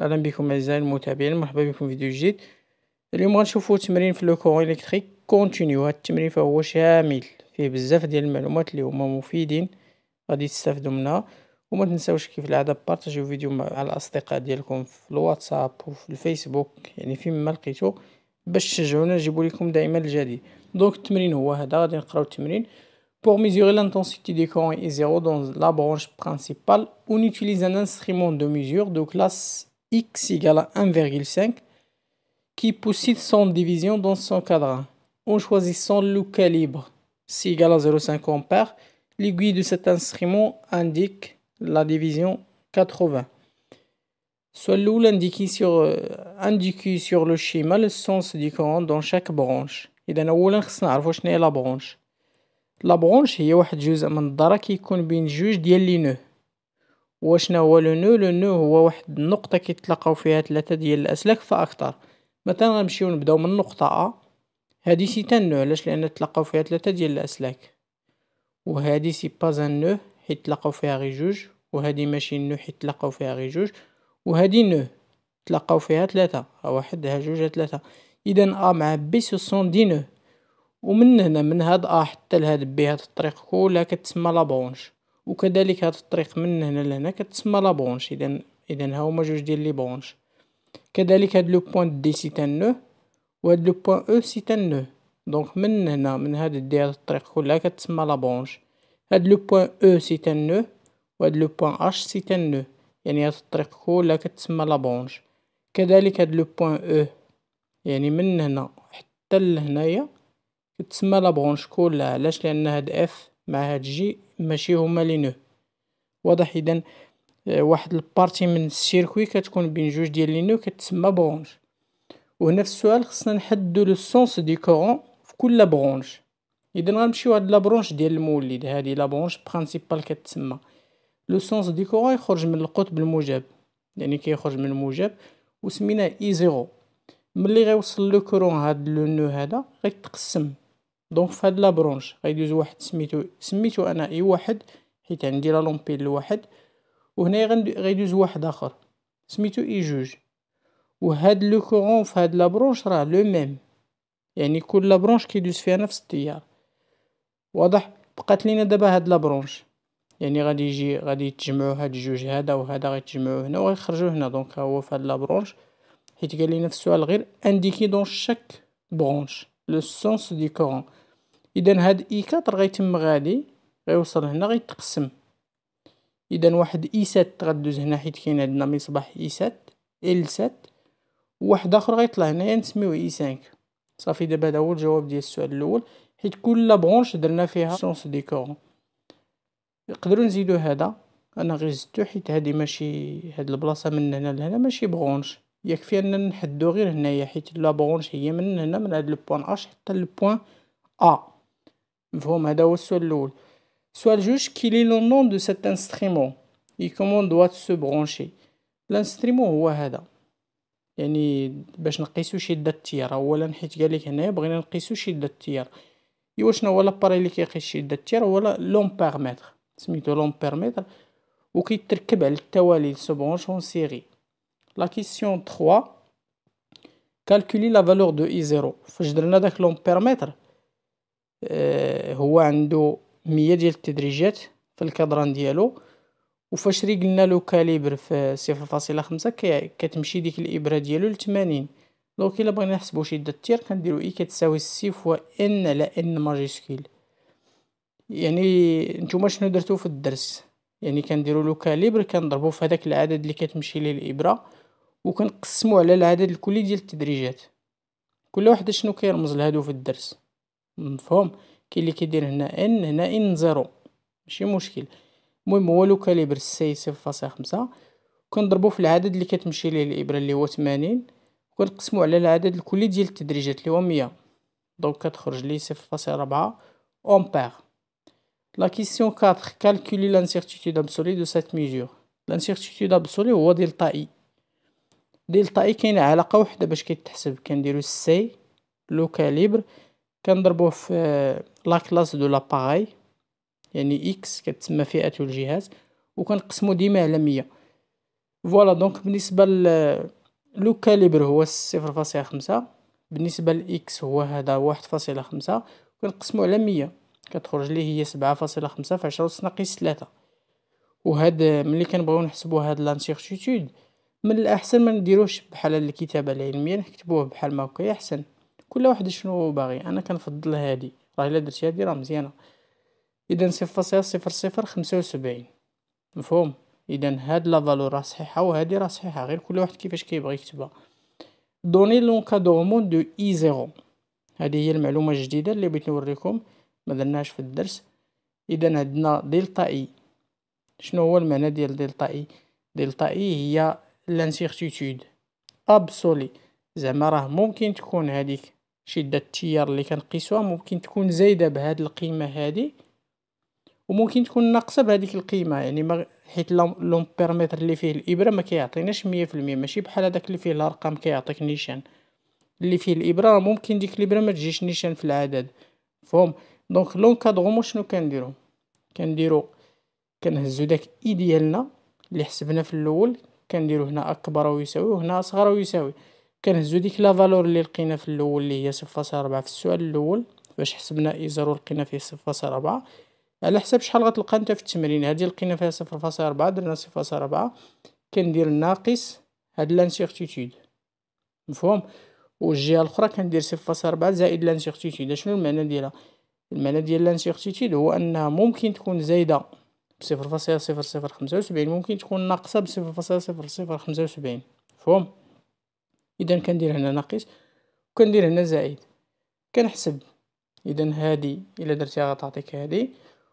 اهلا بكم اعزائي المتابعين مرحبا بكم في فيديو جديد اليوم غنشوفو تمرين في لو الكتريك كونتينيو هاد التمرين فهو شامل فيه بزاف ديال المعلومات اللي هما مفيدين غادي تستافدوا منها وما تنساوش كيف العاده بارطاجيو الفيديو مع الاصدقاء ديالكم في الواتساب وفي الفيسبوك يعني فين ما لقيتو باش تشجعونا نجيبو لكم دائما الجديد دونك التمرين هو هذا غادي نقراو التمرين Pour mesurer l'intensité des courants I0 dans la branche principale, on utilise un instrument de mesure de classe x égale à 1,5 qui possède son division dans son cadran. En choisissant le calibre si égale à 0,5 ampères, l'aiguille de cet instrument indique la division 80. Soit indique sur, euh, sur le schéma le sens du courant dans chaque branche. et dans خصنا la branche. la branche. La branche est وشنا هو لو نو لو نو هو واحد النقطة كيتلاقاو فيها ثلاثة ديال الأسلاك فأكثر مثلا غنمشيو نبداو من النقطة أ هادي سي تان نو علاش لأن تلاقاو فيها ثلاثة ديال الأسلاك وهادي سي با زان نو حيت تلاقاو فيها غي جوج وهادي ماشي نو حيت تلاقاو فيها غي جوج وهادي نو تلاقاو فيها ثلاثة ها واحد ها جوج ها ثلاثة إذا أ مع بي سو سون دي نو ومن هنا من هاد أ حتى لهاد بي هاد الطريق كلها كتسمى لابونش وكذلك هاد الطريق من هنا لهنا كتسمى لا بونش اذا اذا ها هما جوج ديال لي بونش كذلك هاد لو بوين دي سيتان نو وهاد لو بوين او سيتان نو دونك من هنا من هاد ديال الطريق كلها كتسمى لا بونش هاد لو بوين او سيتان نو وهاد لو بوين اش سيتان نو يعني هاد الطريق كلها كتسمى لا بونش كذلك هاد لو بوين او يعني من هنا حتى لهنايا كتسمى لا بونش كلها علاش لان هاد اف مع هاد جي ماشي هما لي نو واضح اذا آه، واحد البارتي من السيركوي كتكون بين جوج ديال لي نو كتسمى برونج وهنا في السؤال خصنا نحددو لو سونس دي كورون في كل برونج اذا غنمشيو هاد لابرونش ديال المولد هادي لابرونش برينسيبال كتسمى لو سونس دي كورون يخرج من القطب الموجب يعني كيخرج من الموجب وسميناه اي e زيرو ملي غيوصل لو كورون هاد لو نو هذا غيتقسم دونك فهاد لابرونش غيدوز واحد سميتو سميتو انا اي واحد حيت عندي لا لومبيل لواحد وهنا غيدوز واحد اخر سميتو اي جوج وهاد لو كورون فهاد لابرونش راه لو ميم يعني كل برونش كيدوز فيها نفس التيار واضح بقات لينا دابا هاد لابرونش يعني غادي يجي غادي يتجمعوا هاد جوج هذا وهذا غيتجمعوا هنا وغيخرجوا هنا دونك ها هو فهاد لابرونش حيت قال لينا في السؤال غير انديكي دون شاك برونش لو سونس دي كورون اذا هاد اي 4 غيتم غادي غيوصل هنا غيتقسم اذا واحد اي 7 غدوز هنا حيت كاين عندنا مصباح اي 7 ال 7 وواحد اخر غيطلع هنايا نسميوه اي 5 صافي دابا هذا هو الجواب ديال السؤال الاول حيت كل برونش درنا فيها سونس دي كورون نقدروا نزيدوا هذا انا غير زدتو حيت هذه ماشي هاد البلاصه من هنا لهنا ماشي برونش يكفي اننا نحدو غير هنايا حيت لا برونش هي من هنا من هاد لبوان اش حتى لبوان ا مفهوم هذا هو السؤال الاول سؤال جوج كيلي لو نون دو سات انستريمون اي كومون دوات سو برونشي لانستريمون هو هذا يعني باش نقيسو شده التيار اولا حيت قال لك هنايا بغينا نقيسو شده التيار ايوا شنو هو لاباري اللي كيقيس شده التيار هو لومبيرمتر سميتو لومبيرمتر وكيتركب على التوالي سو برونش اون سيري La question 3, calculer la valeur de I0. فاش درنا داك لومبيرمتر هو عنده مية ديال التدريجات في الكادران ديالو وفاش رجلنا لو كاليبر في صفر فاصلة خمسة كتمشي ديك الإبرة ديالو لتمانين دونك إلا بغينا نحسبو شدة التير كنديرو إي كتساوي سي فوا إن على إن ماجيسكيل يعني نتوما شنو درتو في الدرس يعني كنديرو لو كاليبر كنضربو في هداك العدد اللي كتمشي ليه الإبرة وكنقسمو على العدد الكلي ديال التدريجات كل وحده شنو كيرمز لهادو في الدرس مفهوم كاين اللي كيدير هنا ان هنا ان زيرو ماشي مشكل المهم هو لو كاليبر سي صفر خمسة كنضربو في العدد اللي كتمشي ليه الابره اللي هو 80 كنقسمو على العدد الكلي ديال التدريجات اللي هو 100 دونك كتخرج لي صفر ربعة امبير لا كيسيون 4 كالكولي لانسيرتيتود ابسولي دو سات ميجور لانسيرتيتود ابسولي هو ديال طا اي ديال الطائي كاين علاقه وحده باش كيتحسب كنديرو سي لو كاليبر كنضربوه في لا كلاس دو لاباغاي يعني اكس كتسمى فئه الجهاز وكنقسمو ديما على مية فوالا دونك بالنسبه لو كاليبر هو صفر فاصلة خمسة بالنسبه لاكس هو هذا و كنقسمو على مية كتخرج لي هي خمسة في عشرة ناقص ثلاثة وهاد ملي كنبغيو نحسبو هاد لانسيغتيتود من الاحسن ما نديروش بحال الكتابه العلميه نكتبوه بحال ما هكا احسن كل واحد شنو باغي انا كنفضل هادي راه الا درت هادي راه مزيانه اذا صفر صفر صفر صفر خمسة وسبعين مفهوم اذا هاد لا فالور راه صحيحه وهادي راه صحيحه غير كل واحد كيفاش كيبغي يكتبها دوني لونكادورمون دو اي زيرو هذه هي المعلومه الجديده اللي بغيت نوريكم ما درناهاش في الدرس اذا عندنا دلتا اي e. شنو هو المعنى ديال دلتا اي e؟ دلتا اي e هي لانسيرتيتود ابسولي زعما راه ممكن تكون هذيك شده التيار اللي كنقيسوها ممكن تكون زايده بهاد القيمه هذه وممكن تكون ناقصه بهذيك القيمه يعني ما حيت لومبيرمتر اللي فيه الابره ما كيعطيناش 100% ماشي بحال هذاك اللي فيه الارقام كيعطيك نيشان اللي فيه الابره ممكن ديك الابره ما تجيش نيشان في العدد فهم دونك لونكادغومون شنو كنديرو كنديرو كنهزو داك اي ديالنا اللي حسبنا في الاول كنديرو هنا اكبر ويساوي وهنا اصغر ويساوي كنهزو ديك لا فالور اللي لقينا في الاول اللي هي 0.4 في السؤال الاول باش حسبنا اي زيرو لقينا فيه 0.4 على حساب شحال غتلقى انت في التمرين هادي لقينا فيها 0.4 درنا 0.4 كندير ناقص هاد لانسيرتيتود مفهوم والجهه الاخرى كندير 0.4 زائد لانسيرتيتود شنو المعنى ديالها المعنى ديال لانسيرتيتود هو انها ممكن تكون زايده بصفر فاصلة صفر صفر خمسة وسبعين ممكن تكون ناقصة بصفر فاصلة صفر صفر خمسة وسبعين مفهوم اذا كندير هنا ناقص وكندير هنا زائد كنحسب اذا هادي الا درتيها غتعطيك هادي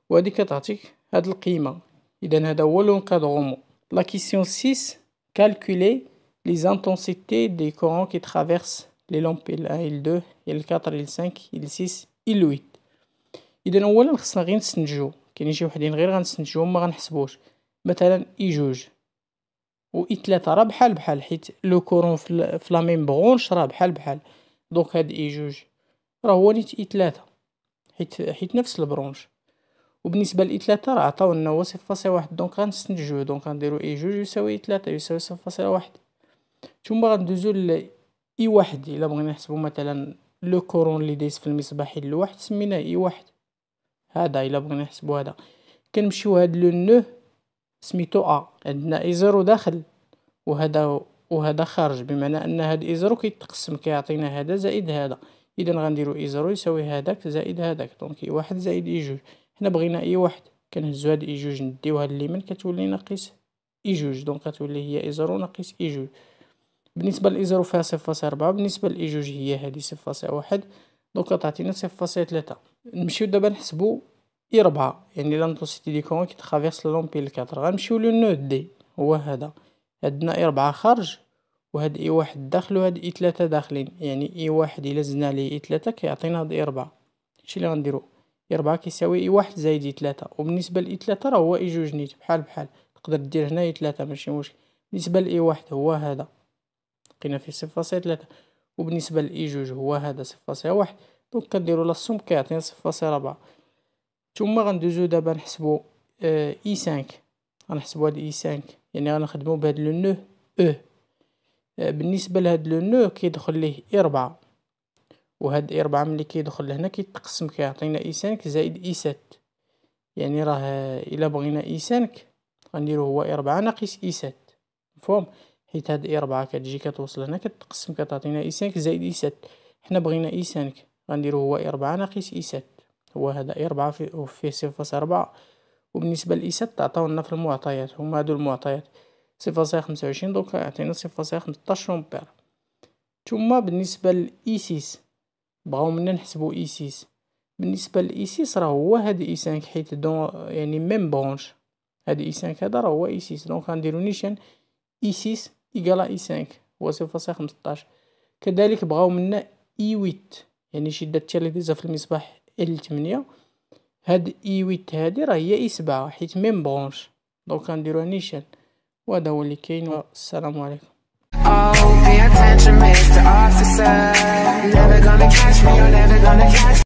وهادي كتعطيك هاد القيمه اذا هذا هو لونكادغومون لا كيسيون 6 كالكولي لي زانتونسيتي دي كورون كي traversent لي lampes ال 1 ال 2 ال 4 ال 5 ال 6 ال 8 اذا اولا خصنا غير نستنتجو كاينين شي وحدين غير غنستنتجوهم ما غنحسبوش مثلا اي جوج و اي ثلاثة راه بحال بحال حيت لو كورون في لا ميم برونش راه بحال بحال دونك هاد اي جوج راه هو نيت اي ثلاثة حيت حيت نفس البرونش وبالنسبة لاي ثلاثة راه عطاو لنا هو صفر فاصلة واحد دونك غنستنتجو دونك غنديرو اي جوج يساوي اي ثلاثة يساوي صفر فاصلة واحد ثم غندوزو ل اي واحد الا بغينا نحسبو مثلا لو كورون اللي دايز في المصباح الواحد سميناه اي واحد هذا الا بغينا نحسبو هذا كنمشيو هاد لو نو سميتو ا عندنا اي زيرو داخل وهذا وهذا خارج بمعنى ان هاد اي زيرو كيتقسم كيعطينا هذا زائد هذا اذا غنديرو اي زيرو يساوي هذاك زائد هذاك دونك اي واحد زائد اي جوج حنا بغينا اي واحد كنهزو هاد اي جوج نديوها لليمين كتولي ناقص اي جوج دونك غتولي هي اي زيرو ناقص اي جوج بالنسبه لاي زيرو فيها صفر فاصل ربعة بالنسبه لاي جوج هي هادي صفر فاصل واحد دونك غتعطينا صفر فاصل تلاتة نمشيو دابا نحسبو اي ربعة يعني لانتونسيتي دي كورون كيتخافيرس لومبي لكاتر غنمشيو لو نود دي هو هذا عندنا اي ربعة خارج وهاد اي واحد داخل وهاد اي تلاتة داخلين يعني اي واحد الى زدنا عليه اي تلاتة كيعطينا هاد اي ربعة هادشي اللي غنديرو اي ربعة كيساوي اي واحد زايد اي تلاتة وبالنسبة لاي تلاتة راه هو اي جوج نيت بحال بحال تقدر دير هنا اي تلاتة ماشي مشكل بالنسبة لاي واحد هو هذا لقينا فيه صفر فاصلة تلاتة وبالنسبة لاي جوج هو هذا صفر فاصلة واحد دونك كنديرو لا سوم كيعطينا صفر فاصل ربعة ثم غندوزو دابا نحسبو اي آه، سانك e غنحسبو هاد اي e سانك يعني غنخدمو بهاد لو نو e. او آه، بالنسبة لهاد لو نو كيدخل ليه اي ربعة وهاد اي ربعة ملي كيدخل لهنا كيتقسم كيعطينا اي سانك زائد اي سات يعني راه آه، الا بغينا اي سانك غنديرو هو اي ربعة ناقص اي سات مفهوم حيت هاد اي ربعة كتجي كتوصل هنا كتقسم كتعطينا اي سانك زائد اي سات حنا بغينا اي سانك غنديرو هو اي ربعة ناقص اي سات هو هذا اي ربعة فيه صفر ربعة وبالنسبة لاي سات عطاولنا في المعطيات هما هادو المعطيات صفر صفر خمسة وعشرين دوكا عطينا صفر صفر خمسطاش رومبير ثم بالنسبة لاي سيس بغاو منا نحسبو اي سيس بالنسبة لاي سيس راه هو هاد اي سانك حيت دون يعني ميم برونش هاد اي سانك هدا راه هو اي سيس دونك غنديرو نيشان اي سيس ايكالا اي سانك هو صفر صفر خمسطاش كذلك بغاو منا اي ويت يعني شدة التلفزة في المصباح ال تمنية هاد اي ويت هادي راه هي اي سبعة حيت ميم برونش دونك غنديروها نيشان وهذا هو اللي كاين السلام عليكم Oh, pay attention, Mr. Officer. Never gonna catch me, you're never gonna catch me.